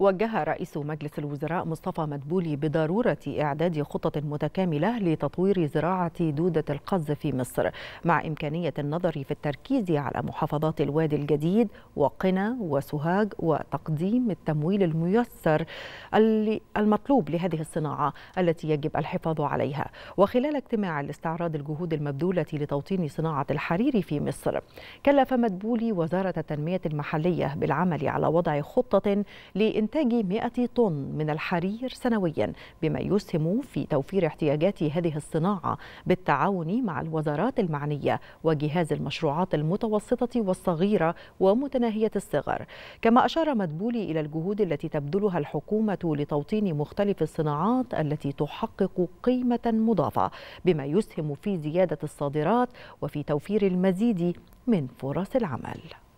وجه رئيس مجلس الوزراء مصطفى مدبولي بضرورة إعداد خطة متكاملة لتطوير زراعة دودة القز في مصر مع إمكانية النظر في التركيز على محافظات الوادي الجديد وقنا وسوهاج وتقديم التمويل الميسر المطلوب لهذه الصناعة التي يجب الحفاظ عليها وخلال اجتماع لاستعراض الجهود المبذولة لتوطين صناعة الحرير في مصر كلف مدبولي وزارة التنمية المحلية بالعمل على وضع خطة لإنتاج إنتاج 100 طن من الحرير سنويا بما يسهم في توفير احتياجات هذه الصناعة بالتعاون مع الوزارات المعنية وجهاز المشروعات المتوسطة والصغيرة ومتناهية الصغر كما أشار مدبولي إلى الجهود التي تبذلها الحكومة لتوطين مختلف الصناعات التي تحقق قيمة مضافة بما يسهم في زيادة الصادرات وفي توفير المزيد من فرص العمل